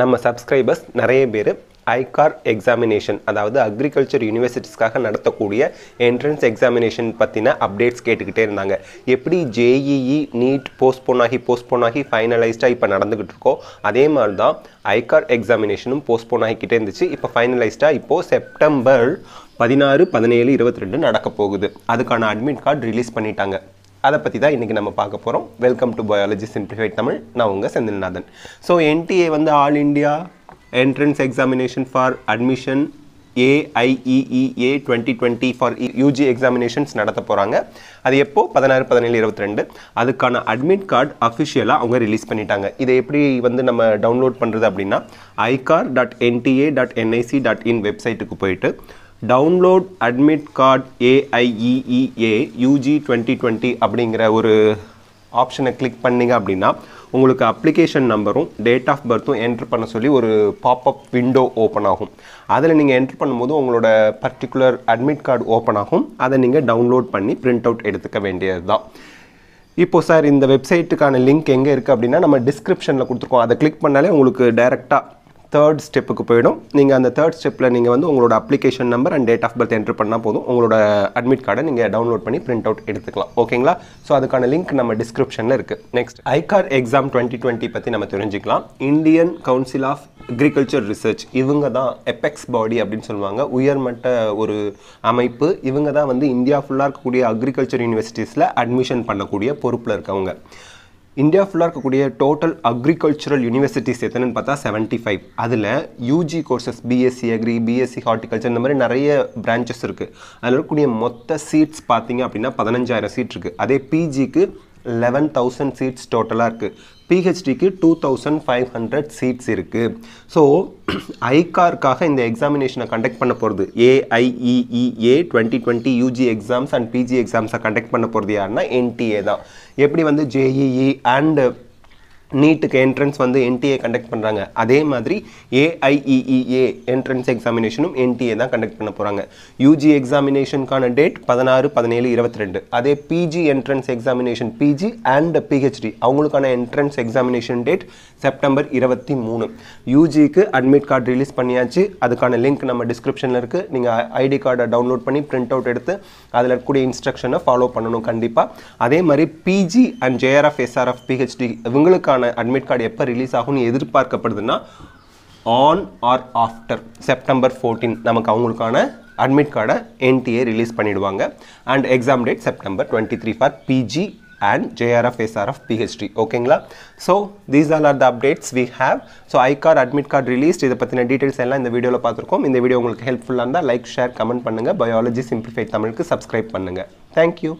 நம்ம சப்ஸ்கிரைபர்ஸ் நிறைய பேர் ஐகார் எக்ஸாமினேஷன் அதாவது அக்ரிகல்ச்சர் யூனிவர்சிட்டிஸ்க்காக நடத்தக்கூடிய என்ட்ரன்ஸ் எக்ஸாமினேஷன் பற்றின அப்டேட்ஸ் கேட்டுக்கிட்டே இருந்தாங்க எப்படி ஜேஇஇ நீட் போஸ்ட்போன் ஆகி போஸ்ட்போன் ஆகி ஃபைனலைஸ்டாக இப்போ நடந்துக்கிட்டு இருக்கோ அதே மாதிரி தான் ஐகார் எக்ஸாமினேஷனும் போஸ்ட்போன் ஆகிக்கிட்டே இருந்துச்சு இப்போ ஃபைனலைஸ்டாக இப்போது செப்டம்பர் பதினாறு பதினேழு இருபத்தி ரெண்டு நடக்க போகுது அதுக்கான அட்மிட் கார்டு ரிலீஸ் பண்ணிட்டாங்க அதை பற்றி தான் இன்றைக்கி நம்ம பார்க்க போகிறோம் welcome to biology simplified Tamil நான் உங்கள் செந்தில்நாதன் ஸோ என்டிஏ வந்து all India entrance examination for admission AIEEA twenty twenty for UG examinations நடத்த போகிறாங்க அது எப்போ பதினாறு பதினேழு இருபத்தி ரெண்டு அதுக்கான அட்மிட் கார்டு அஃபிஷியலாக அவங்க ரிலீஸ் பண்ணிட்டாங்க இதை எப்படி வந்து நம்ம டவுன்லோட் பண்ணுறது அப்படின்னா ICAR dot NTA dot NIC dot in வெப்சைட்டுக்கு போயிட்டு download admit card AIEEA UG twenty twenty அப்படிங்கிற ஒரு ஆப்ஷனை கிளிக் பண்ணிங்க அப்படின்னா உங்களுக்கு அப்ளிகேஷன் நம்பரும் டேட் ஆஃப் பர்த்தும் என்ட்ரு பண்ண சொல்லி ஒரு பாப்அப் விண்டோ ஓப்பன் ஆகும் அதில் நீங்கள் என்ட்ரு பண்ணும்போது உங்களோட பர்டிகுலர் அட்மிட் கார்டு ஓப்பன் ஆகும் அதை நீங்கள் டவுன்லோட் பண்ணி பிரிண்ட் அவுட் எடுத்துக்க வேண்டியது தான் இப்போது சார் இந்த வெப்சைட்டுக்கான லிங்க் எங்கே இருக்குது அப்படின்னா நம்ம டிஸ்கிரிப்ஷனில் கொடுத்துருக்கோம் அதை கிளிக் பண்ணாலே உங்களுக்கு டைரெக்டாக தேர்ட் ஸ்டெப்புக்கு போயிடும் நீங்கள் அந்த தேர்ட் ஸ்டெப்பில் நீங்கள் வந்து உங்களோட application number and date of birth enter பண்ணால் போதும் உங்களோட அட்மிட் கார்டை நீங்கள் டவுன்லோட் பண்ணி பிரிண்ட் அவுட் எடுத்துக்கலாம் ஓகேங்களா ஸோ அதுக்கான லிங்க் நம்ம டிஸ்கிரிப்ஷனில் இருக்குது next ICAR exam twenty twenty பற்றி நம்ம தெரிஞ்சுக்கலாம் Indian Council of Agriculture Research இவங்க தான் எபெக்ஸ் பாடி அப்படின்னு சொல்லுவாங்க உயர்மட்ட ஒரு அமைப்பு இவங்க தான் வந்து இந்தியா ஃபுல்லாக இருக்கக்கூடிய அக்ரிகல்ச்சர் யூனிவர்சிட்டிஸில் அட்மிஷன் பண்ணக்கூடிய பொறுப்பில் இருக்கவங்க இந்தியா ஃபுல்லாக இருக்கக்கூடிய டோட்டல் அக்ரிகல்ச்சரல் யூனிவர்சிட்டிஸ் எத்தனைன்னு பார்த்தா செவன்ட்டி ஃபைவ் அதில் UG courses BSc agri BSc horticulture இந்த மாதிரி நிறைய பிரான்ச்சஸ் இருக்குது அதில் இருக்கக்கூடிய மொத்த சீட்ஸ் பார்த்தீங்க அப்படின்னா பதினஞ்சாயிரம் சீட் இருக்குது அதே பிஜிக்கு லெவன் தௌசண்ட் சீட்ஸ் டோட்டலாக இருக்குது பிஹெச்டிக்கு two thousand five hundred seats இருக்குது ஸோ ஐகார்க்காக இந்த எக்ஸாமினேஷனை கண்டக்ட் பண்ண போகிறது AIEEA twenty twenty UG exams and PG எக்ஸாம்ஸை கண்டக்ட் பண்ண போகிறது யாருன்னா என்டிஏ தான் எப்படி வந்து ஜேஇஇ அண்டு e e நீட்டுக்கு என்ட்ரன்ஸ் வந்து என்டிஏ கண்டக்ட் பண்ணுறாங்க அதே மாதிரி ஏஐஇஇஏ என்ட்ரன்ஸ் எக்ஸாமினேஷனும் என்டிஏ தான் கண்டக்ட் பண்ண போகிறாங்க யூஜி எக்ஸாமினேஷனுக்கான டேட் பதினாறு பதினேழு இருபத்தி ரெண்டு அதே PG entrance examination PG and PhD அவங்களுக்கான என்ட்ரன்ஸ் எக்ஸாமினேஷன் டேட் செப்டம்பர் இருபத்தி மூணு யூஜிக்கு அட்மிட் கார்டு ரிலீஸ் பண்ணியாச்சு அதுக்கான லிங்க் நம்ம டிஸ்கிரிப்ஷனில் இருக்குது நீங்கள் ஐடி கார்டை டவுன்லோட் பண்ணி பிரிண்ட் அவுட் எடுத்து அதில் இருக்கக்கூடிய இன்ஸ்ட்ரக்ஷனை ஃபாலோ பண்ணணும் கண்டிப்பாக அதே மாதிரி PG and JRF SRF PhD இவங்களுக்கான அதுக்கான அட்மிட் கார்டு எப்போ ரிலீஸ் ஆகும்னு எதிர்பார்க்கப்படுதுன்னா on or after September fourteen நமக்கு அவங்களுக்கான அட்மிட் கார்டை என்டிஏ ரிலீஸ் பண்ணிவிடுவாங்க and exam date September twenty three for PG and JRF SRF PhD ஓகேங்களா so these all are the updates we have so ICAR admit card release இதை பற்றின details எல்லாம் இந்த வீடியோவில் பார்த்துருக்கோம் இந்த வீடியோ உங்களுக்கு ஹெல்ப்ஃபுல்லாக இருந்தால் லைக் ஷேர் கமெண்ட் பண்ணுங்கள் பயாலஜி சிம்பிளிஃபைட் தமிழுக்கு சப்ஸ்கிரைப் பண்ணுங்கள் தேங்க்யூ